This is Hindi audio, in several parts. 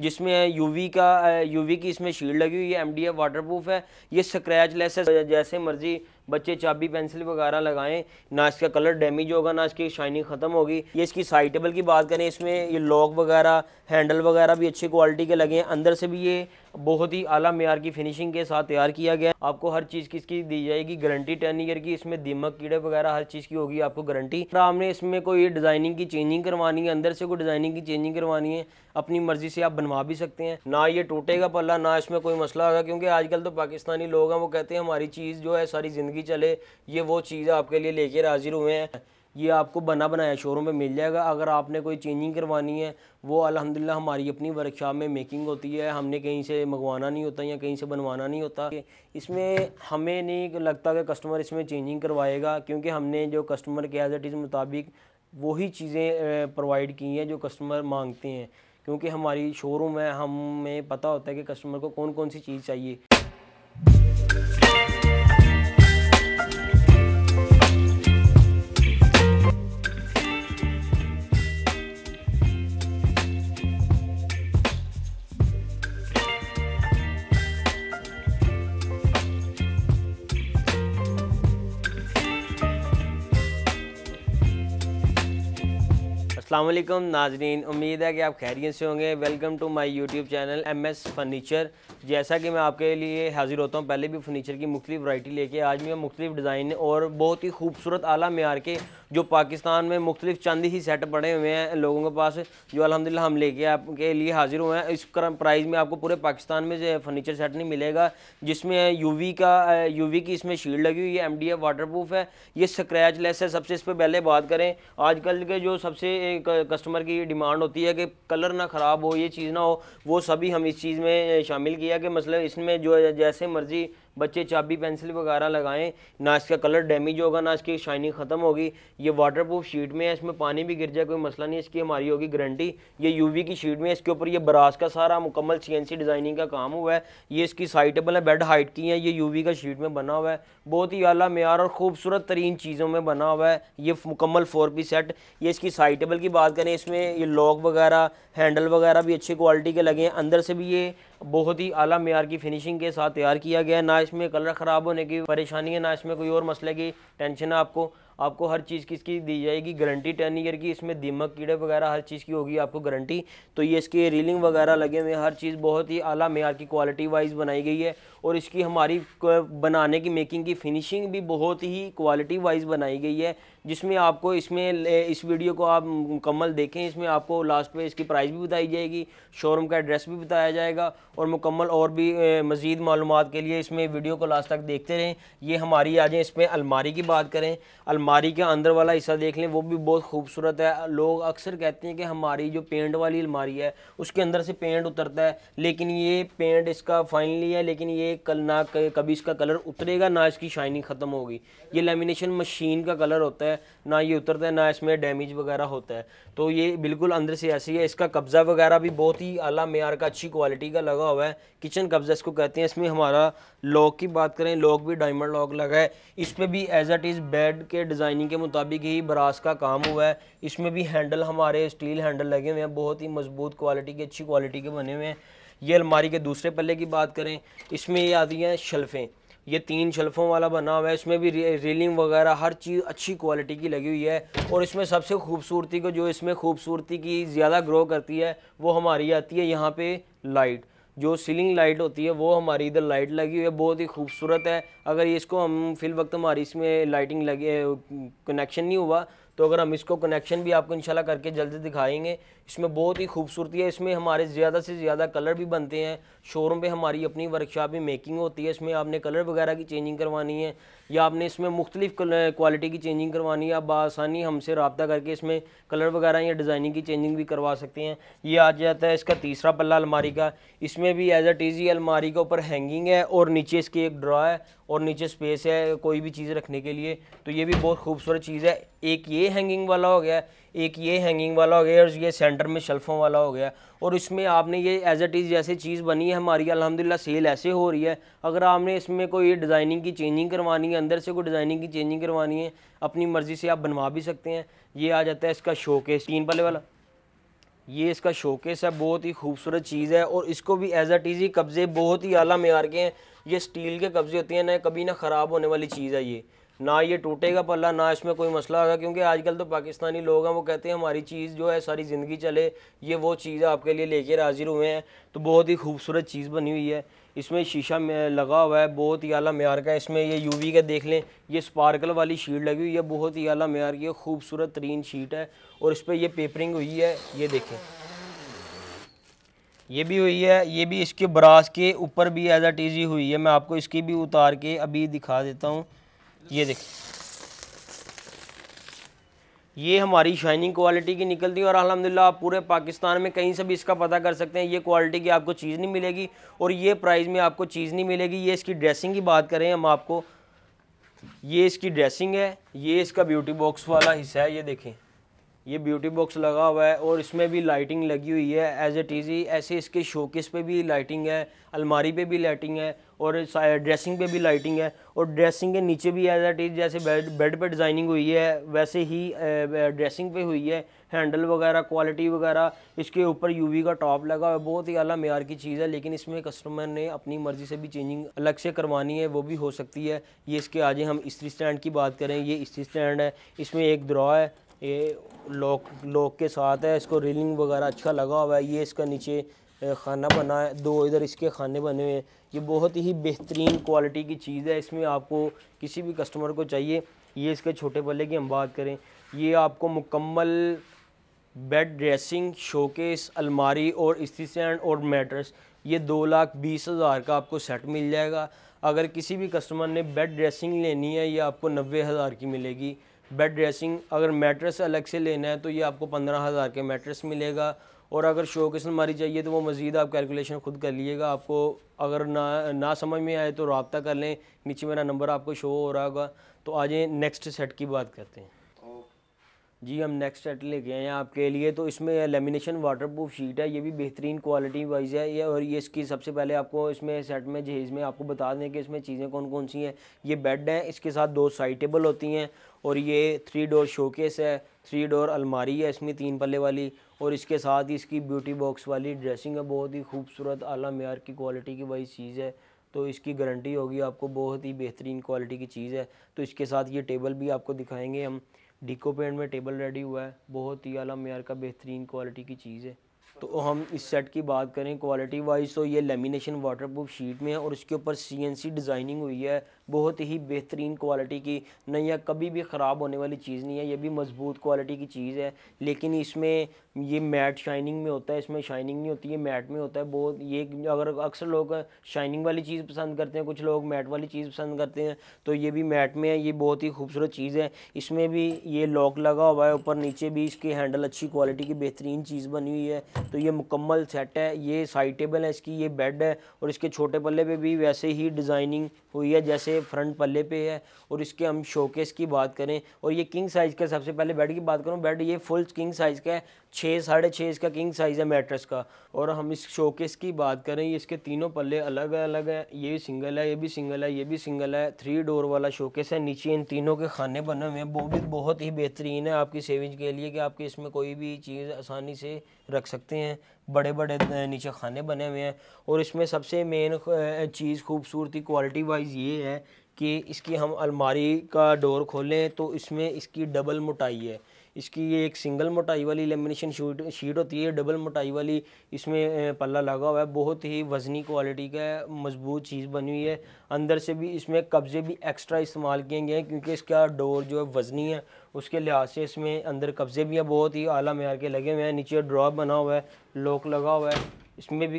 जिसमें यूवी का यूवी की इसमें शील्ड लगी हुई है एमडीएफ वाटरप्रूफ है ये स्क्रैच लेस है जैसे मर्जी बच्चे चाबी पेंसिल वगैरह लगाएं ना इसका कलर डैमेज होगा ना इसकी शाइनिंग ख़त्म होगी ये इसकी साइड टेबल की बात करें इसमें ये लॉक वगैरह हैंडल वगैरह भी अच्छी क्वालिटी के लगे हैं अंदर से भी ये बहुत ही आला मैार की फिनिशिंग के साथ तैयार किया गया आपको हर चीज़ की इसकी दी जाएगी गारंटी टेन ईयर की इसमें दिमक कीड़े वगैरह हर चीज़ की होगी आपको गारंटी आपने इसमें कोई डिज़ाइनिंग की चेंजिंग करवानी है अंदर से कोई डिज़ाइनिंग की चेंजिंग करवानी है अपनी मर्ज़ी से आप बनवा भी सकते हैं ना ये टूटेगा पल्ला ना इसमें कोई मसला होगा क्योंकि आजकल तो पाकिस्तानी लोग हैं वो कहते हैं हमारी चीज़ जो है सारी ज़िंदगी कि चले ये वो चीज़ आपके लिए लेके हाजिर हुए हैं ये आपको बना बनाया शोरूम पे मिल जाएगा अगर आपने कोई चेंजिंग करवानी है वो अल्हम्दुलिल्लाह हमारी अपनी वर्कशॉप में मेकिंग होती है हमने कहीं से मंगवाना नहीं होता या कहीं से बनवाना नहीं होता इसमें हमें नहीं लगता कि कस्टमर इसमें चेंजिंग करवाएगा क्योंकि हमने जो कस्टमर के एज इज़ मुताबिक वही चीज़ें प्रोवाइड की हैं जो कस्टमर मांगते हैं क्योंकि हमारी शोरूम है हमें पता होता है कि कस्टमर को कौन कौन सी चीज़ चाहिए अल्लाम नाजरीन उम्मीद है कि आप खैरियत से होंगे welcome to my YouTube channel M S furniture जैसा कि मैं आपके लिए हाज़िर होता हूँ पहले भी फर्नीचर की मुख्तलिफ वैरायटी लेके आज भी मैं मुख्तलिफ डिज़ाइन और बहुत ही खूबसूरत आला मैार के जो पाकिस्तान में मुख्तलिफ चंद ही सेट पड़े हुए हैं लोगों के पास जो अलहमदिल्ला हम लेके आपके लिए हाजिर हुए हैं इस करम प्राइस में आपको पूरे पाकिस्तान में फर्नीचर सेट नहीं मिलेगा जिसमें यूवी का यूवी की इसमें शील्ड लगी हुई है M D F waterproof है ये स्क्रैच लेस है सबसे इस पर पहले बात करें आजकल के जो सबसे कस्टमर की डिमांड होती है कि कलर ना ख़राब हो ये चीज़ ना हो वो सभी हम इस चीज़ में शामिल किया कि मसल मतलब इसमें जो जैसे मर्ज़ी बच्चे चाबी पेंसिल वगैरह लगाएं ना इसका कलर डैमेज होगा ना इसकी शाइनिंग ख़त्म होगी ये वाटर प्रूफ शीट में है इसमें पानी भी गिर जाए कोई मसला नहीं इसकी हमारी होगी गारंटी ये यूवी की शीट में इसके ऊपर ये बरास का सारा मुकम्मल सी डिज़ाइनिंग का काम हुआ है ये इसकी साइटेबल है बेड हाइट की है ये यू का शीट में बना हुआ है बहुत ही अला मैार और खूबसूरत तरीन चीज़ों में बना हुआ है ये मुकम्मल फोर पी सेट ये इसकी साइटेबल की बात करें इसमें ये लॉक वगैरह हैंडल वगैरह भी अच्छी क्वालिटी के लगे हैं अंदर से भी ये बहुत ही आला मैार की फिनिशिंग के साथ तैयार किया गया है ना इसमें कलर ख़राब होने की परेशानी है ना इसमें कोई और मसले की टेंशन है आपको आपको हर चीज़ की इसकी दी जाएगी गारंटी टेन ईयर की इसमें दीमक कीड़े वगैरह हर चीज़ की होगी आपको गारंटी तो ये इसके रीलिंग वगैरह लगे हुए हर चीज़ बहुत ही आला मैार की क्वालिटी वाइज बनाई गई है और इसकी हमारी बनाने की मेकिंग की फिनिशिंग भी बहुत ही क्वालिटी वाइज बनाई गई है जिसमें आपको इसमें इस वीडियो को आप मुकम्मल देखें इसमें आपको लास्ट में इसकी प्राइस भी बताई जाएगी शोरूम का एड्रेस भी बताया जाएगा और मुकम्मल और भी मज़ीद मालूम के लिए इसमें वीडियो को लास्ट तक देखते रहें ये हमारी आ जाए इसमें अलमारी की बात करें अलमारी अलमारी के अंदर वाला हिस्सा देख लें वो भी बहुत खूबसूरत है लोग अक्सर कहते हैं कि हमारी जो पेंट वाली अलमारी है उसके अंदर से पेंट उतरता है लेकिन ये पेंट इसका फाइनली है लेकिन ये कल ना कभी इसका कलर उतरेगा ना इसकी शाइनिंग ख़त्म होगी ये लेमिनेशन मशीन का कलर होता है ना ये उतरता है ना इसमें डैमेज वगैरह होता है तो ये बिल्कुल अंदर से ऐसी है इसका कब्ज़ा वगैरह भी बहुत ही अला मैार का अच्छी क्वालिटी का लगा हुआ है किचन कब्ज़ा इसको कहते हैं इसमें हमारा लॉक की बात करें लॉक भी डायमंड लॉक लगा है इस पर भी एज एट इज़ बेड के डिज़ाइनिंग के मुताबिक ही ब्रास का काम हुआ है इसमें भी हैंडल हमारे स्टील हैंडल लगे हुए हैं बहुत ही मजबूत क्वालिटी के अच्छी क्वालिटी के बने हुए हैं ये अलमारी के दूसरे पल्ले की बात करें इसमें ये आती हैं शल्फ़ें ये तीन शल्फों वाला बना हुआ है इसमें भी रेलिंग वगैरह हर चीज़ अच्छी क्वालिटी की लगी हुई है और इसमें सबसे खूबसूरती को जो इसमें खूबसूरती की ज़्यादा ग्रो करती है वो हमारी आती है यहाँ पे लाइट जो सीलिंग लाइट होती है वो हमारी इधर लाइट लगी हुई है बहुत ही खूबसूरत है अगर इसको हम फिल वक्त हमारी इसमें लाइटिंग लगी कनेक्शन नहीं हुआ तो अगर हम इसको कनेक्शन भी आपको इंशाल्लाह करके जल्दी दिखाएंगे इसमें बहुत ही खूबसूरती है इसमें हमारे ज़्यादा से ज़्यादा कलर भी बनते हैं शोरूम पे हमारी अपनी वर्कशॉप भी मेकिंग होती है इसमें आपने कलर वगैरह की चेंजिंग करवानी है या आपने इसमें मुख्तलिफ क्वालिटी की चेंजिंग करवानी है आप बसानी हमसे रबता करके इसमें कलर वगैरह या डिज़ाइनिंग की चेंजिंग भी करवा सकते हैं ये आ जाता है इसका तीसरा पल्ला अलमारी का इसमें भी एज अ टीजी अलमारी के ऊपर हैंगिंग है और नीचे इसकी एक ड्रॉ है और नीचे स्पेस है कोई भी चीज़ रखने के लिए तो ये भी बहुत खूबसूरत चीज़ है एक ये हैंगिंग वाला हो गया एक ये हैंगिंग वाला हो गया और ये सेंटर में शेल्फों वाला हो गया और इसमें आपने ये एज एट इज़ जैसे चीज़ बनी है हमारी अलहमदिल्ला सेल ऐसे हो रही है अगर आपने इसमें कोई डिज़ाइनिंग की चेंजिंग करवानी है अंदर से कोई डिज़ाइनिंग की चेंजिंग करवानी है अपनी मर्ज़ी से आप बनवा भी सकते हैं ये आ जाता है इसका शो केस तीन पले वाला ये इसका शोकेस है बहुत ही खूबसूरत चीज़ है और इसको भी एज एट ईजी कब्ज़े बहुत ही आला मैार के हैं ये स्टील के कब्ज़े होते हैं ना कभी ना ख़राब होने वाली चीज़ है ये ना ये टूटेगा पल्ला ना इसमें कोई मसला होगा क्योंकि आजकल तो पाकिस्तानी लोग हैं वो कहते हैं हमारी चीज़ जो है सारी ज़िंदगी चले ये वो चीज़ आपके लिए लेके हाजिर हुए हैं तो बहुत ही खूबसूरत चीज़ बनी हुई है इसमें शीशा लगा हुआ है बहुत ही अला मैार का इसमें ये यूवी का देख लें ये स्पार्कल वाली शीट लगी हुई है बहुत ही अला मैार की खूबसूरत तरीन शीट है और इस पर यह पेपरिंग हुई है ये देखें ये भी हुई है ये भी इसके ब्रास के ऊपर भी एज एट ईजी हुई है मैं आपको इसकी भी उतार के अभी दिखा देता हूँ ये देखें ये हमारी शाइनिंग क्वालिटी की निकलती है और अलहमदिल्ला आप पूरे पाकिस्तान में कहीं से भी इसका पता कर सकते हैं ये क्वालिटी की आपको चीज़ नहीं मिलेगी और ये प्राइस में आपको चीज़ नहीं मिलेगी ये इसकी ड्रेसिंग की बात करें हम आपको ये इसकी ड्रेसिंग है ये इसका ब्यूटी बॉक्स वाला हिस्सा है ये देखें ये ब्यूटी बॉक्स लगा हुआ है और इसमें भी लाइटिंग लगी हुई है एज इट इज़ ही ऐसे इसके शोकेस पे भी लाइटिंग है अलमारी पे भी लाइटिंग है और ड्रेसिंग पे भी लाइटिंग है और ड्रेसिंग के नीचे भी एज इट इज़ जैसे बेड बेड पर डिज़ाइनिंग हुई है वैसे ही ड्रेसिंग पे हुई है हैंडल वगैरह क्वालिटी वगैरह इसके ऊपर यूवी का टॉप लगा हुआ है बहुत ही अला मैार की चीज़ है लेकिन इसमें कस्टमर ने अपनी मर्ज़ी से भी चेंजिंग अलग से करवानी है वो भी हो सकती है ये इसके आगे हम इसी स्टैंड की बात करें ये इस्त्री स्टैंड है इसमें एक द्रॉ है ये लॉक लॉक के साथ है इसको रेलिंग वगैरह अच्छा लगा हुआ है ये इसका नीचे खाना बना है दो इधर इसके खाने बने हुए हैं ये बहुत ही बेहतरीन क्वालिटी की चीज़ है इसमें आपको किसी भी कस्टमर को चाहिए ये इसके छोटे पल्ले की हम बात करें ये आपको मुकम्मल बेड ड्रेसिंग शोकेस अलमारी और इसी सैंड और मेट्रस ये दो लाख बीस हज़ार का आपको सेट मिल जाएगा अगर किसी भी कस्टमर ने बेड ड्रेसिंग लेनी है ये आपको नब्बे हज़ार की मिलेगी बेड ड्रेसिंग अगर मेट्रेस अलग से लेना है तो ये आपको पंद्रह हज़ार के मेट्रेस मिलेगा और अगर शो किस मारी चाहिए तो वो मज़ीद आप कैलकुलेशन खुद कर लीजिएगा आपको अगर ना ना समझ में आए तो रबता कर लें नीचे मेरा नंबर आपको शो हो रहा होगा तो आ जाए नेक्स्ट सेट की बात करते हैं जी हम नेक्स्ट सेट लेके आए हैं आपके लिए तो इसमें लेमिनेशन वाटर प्रूफ शीट है ये भी बेहतरीन क्वालिटी वाइज है ये और ये इसकी सबसे पहले आपको इसमें सेट में जहेज़ में आपको बता दें कि इसमें चीज़ें कौन कौन सी हैं ये बेड हैं इसके साथ दो साइड टेबल होती हैं और ये थ्री डोर शोकेस है थ्री डोर अलमारी है इसमें तीन पल्ले वाली और इसके साथ ही इसकी ब्यूटी बॉक्स वाली ड्रेसिंग है बहुत ही खूबसूरत आला मैार की क्वालिटी की वही चीज़ है तो इसकी गारंटी होगी आपको बहुत ही बेहतरीन क्वालिटी की चीज़ है तो इसके साथ ये टेबल भी आपको दिखाएंगे हम डिको पेंट में टेबल रेडी हुआ है बहुत ही अला मैार का बेहतरीन क्वालिटी की चीज़ है तो हम इस सेट की बात करें क्वालिटी वाइज तो ये लेमिनेशन वाटर प्रूफ शीट में है और इसके ऊपर सी एन सी डिज़ाइनिंग हुई है बहुत ही बेहतरीन क्वालिटी की या कभी भी ख़राब होने वाली चीज़ नहीं है ये भी मज़बूत क्वालिटी की चीज़ है लेकिन इसमें ये मैट शाइनिंग में होता है इसमें शाइनिंग नहीं होती है मैट में होता है बहुत ये अगर अक्सर लोग शाइनिंग वाली चीज़ पसंद करते हैं कुछ लोग मैट वाली चीज़ पसंद करते हैं तो ये भी मैट में है ये बहुत ही खूबसूरत चीज़ है इसमें भी ये लॉक लगा हुआ है ऊपर नीचे भी इसकी हैंडल अच्छी क्वालिटी की बेहतरीन चीज़ बनी हुई है तो ये मुकम्मल सेट है ये साइड टेबल है इसकी ये बेड है और इसके छोटे पल्ले पर भी वैसे ही डिज़ाइनिंग हुई है जैसे फ्रंट पल्ले पे है और इसके हम शोकेस की बात करें और ये किंग साइज़ का सबसे पहले बेड की बात करूँ बेड ये फुल किंग साइज़ का है छः साढ़े छः इसका किंग साइज़ है मैट्रेस का और हम इस शोकेस की बात करें इसके तीनों पल्ले अलग अलग हैं ये भी सिंगल है ये भी सिंगल है ये भी सिंगल है थ्री डोर वाला शोकेस है नीचे इन तीनों के खाने बने हुए हैं वो भी बहुत ही बेहतरीन है आपकी सेविंग के लिए कि आपके इसमें कोई भी चीज़ आसानी से रख सकते हैं बड़े बड़े नीचे खाने बने हुए हैं और इसमें सबसे मेन चीज़ खूबसूरती क्वालिटी वाइज ये है कि इसकी हम अलमारी का डोर खोलें तो इसमें इसकी डबल मोटाई है इसकी ये एक सिंगल मोटाई वाली लेमिनेशन शीट शीट होती है डबल मोटाई वाली इसमें पल्ला लगा हुआ है बहुत ही वजनी क्वालिटी का मजबूत चीज़ बनी हुई है अंदर से भी इसमें कब्ज़े भी एक्स्ट्रा इस्तेमाल किए गए हैं क्योंकि इसका डोर जो है वजनी है उसके लिहाज से इसमें अंदर कब्ज़े भी हैं बहुत ही आला मैार के लगे हुए हैं नीचे ड्रॉप बना हुआ है लॉक लगा हुआ है इसमें भी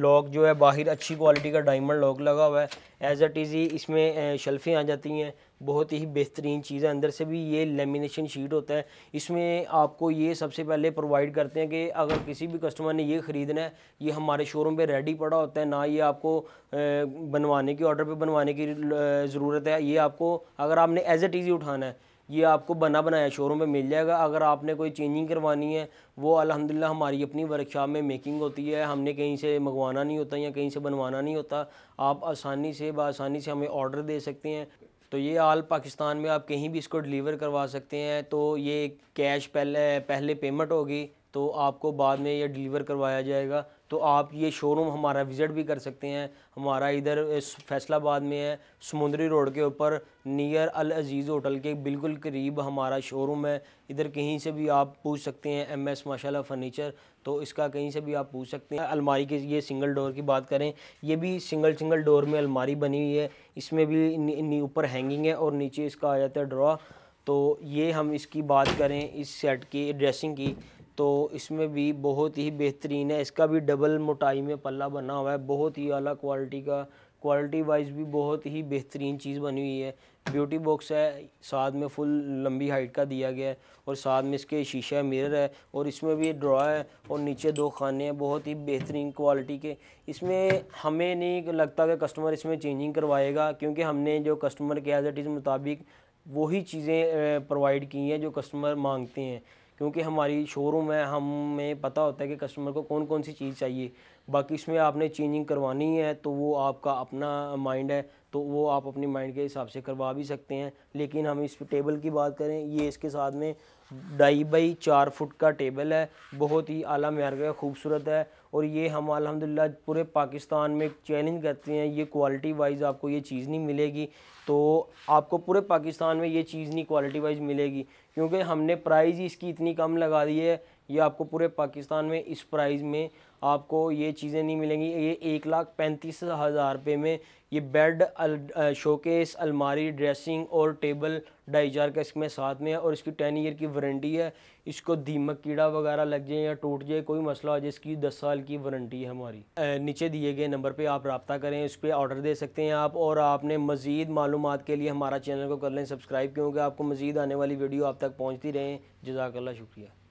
लॉक जो है बाहर अच्छी क्वालिटी का डायमंड लॉक लगा हुआ है एज इज़ ही इसमें शेल्फ़ें आ जाती हैं बहुत ही बेहतरीन चीज़ है अंदर से भी ये लेमिनेशन शीट होता है इसमें आपको ये सबसे पहले प्रोवाइड करते हैं कि अगर किसी भी कस्टमर ने ये ख़रीदना है ये हमारे शोरूम पे रेडी पड़ा होता है ना ये आपको बनवाने के ऑर्डर पे बनवाने की ज़रूरत है ये आपको अगर आपने एज ए ईज़ी उठाना है ये आपको बना बनाया शोरूम में मिल जाएगा अगर आपने कोई चेंजिंग करवानी है वो अलहमदिल्ला हमारी अपनी वर्कशॉप में मेकिंग होती है हमने कहीं से मंगवाना नहीं होता या कहीं से बनवाना नहीं होता आप आसानी से बसानी से हमें ऑर्डर दे सकते हैं तो ये आल पाकिस्तान में आप कहीं भी इसको डिलीवर करवा सकते हैं तो ये कैश पहले पहले पेमेंट होगी तो आपको बाद में यह डिलीवर करवाया जाएगा तो आप ये शोरूम हमारा विज़िट भी कर सकते हैं हमारा इधर फैसलाबाद में है समुंदरी रोड के ऊपर नियर अल अजीज़ होटल के बिल्कुल करीब हमारा शोरूम है इधर कहीं से भी आप पूछ सकते हैं एम एस माशाल्लाह फर्नीचर तो इसका कहीं से भी आप पूछ सकते हैं अलमारी की ये सिंगल डोर की बात करें ये भी सिंगल सिंगल डोर में अलमारी बनी हुई है इसमें भी ऊपर हैंगिंग है और नीचे इसका आ जाता है ड्रॉ तो ये हम इसकी बात करें इस सेट की ड्रेसिंग की तो इसमें भी बहुत ही बेहतरीन है इसका भी डबल मोटाई में पल्ला बना हुआ है बहुत ही अलग क्वालिटी का क्वालिटी वाइज भी बहुत ही बेहतरीन चीज़ बनी हुई है ब्यूटी बॉक्स है साथ में फुल लंबी हाइट का दिया गया है और साथ में इसके शीशा मिरर है और इसमें भी ड्रॉ है और नीचे दो खाने हैं बहुत ही बेहतरीन क्वालिटी के इसमें हमें नहीं लगता कि कस्टमर इसमें चेंजिंग करवाएगा क्योंकि हमने जो कस्टमर के एज इट इज़ मुताबिक वही चीज़ें प्रोवाइड की हैं जो कस्टमर मांगते हैं क्योंकि हमारी शोरूम है हमें पता होता है कि कस्टमर को कौन कौन सी चीज़ चाहिए बाकी इसमें आपने चेंजिंग करवानी है तो वो आपका अपना माइंड है तो वो आप अपने माइंड के हिसाब से करवा भी सकते हैं लेकिन हम इस टेबल की बात करें ये इसके साथ में ढाई बाई चार फुट का टेबल है बहुत ही आला म्यार का खूबसूरत है और ये हम अलहमदिल्ला पूरे पाकिस्तान में चैलेंज करते हैं ये क्वालिटी वाइज आपको ये चीज़ नहीं मिलेगी तो आपको पूरे पाकिस्तान में ये चीज़ नहीं क्वालिटी वाइज मिलेगी क्योंकि हमने प्राइस ही इसकी इतनी कम लगा दी है ये आपको पूरे पाकिस्तान में इस प्राइस में आपको ये चीज़ें नहीं मिलेंगी ये एक लाख पैंतीस हज़ार रुपये में ये बेड शोकेस अलमारी ड्रेसिंग और टेबल ढाई हज़ार का इसमें साथ में है और इसकी टेन ईयर की वारंटी है इसको दीमक कीड़ा वगैरह लग जाए या टूट जाए कोई मसला हो जाए इसकी दस साल की वारंटी है हमारी नीचे दिए गए नंबर पर आप रबता करें उस पर ऑर्डर दे सकते हैं आप और आपने मज़ीद मालूम के लिए हमारा चैनल को कर लें सब्सक्राइब क्योंकि आपको मज़ीद आने वाली वीडियो आप तक पहुँचती रहें जजाकल्ला शुक्रिया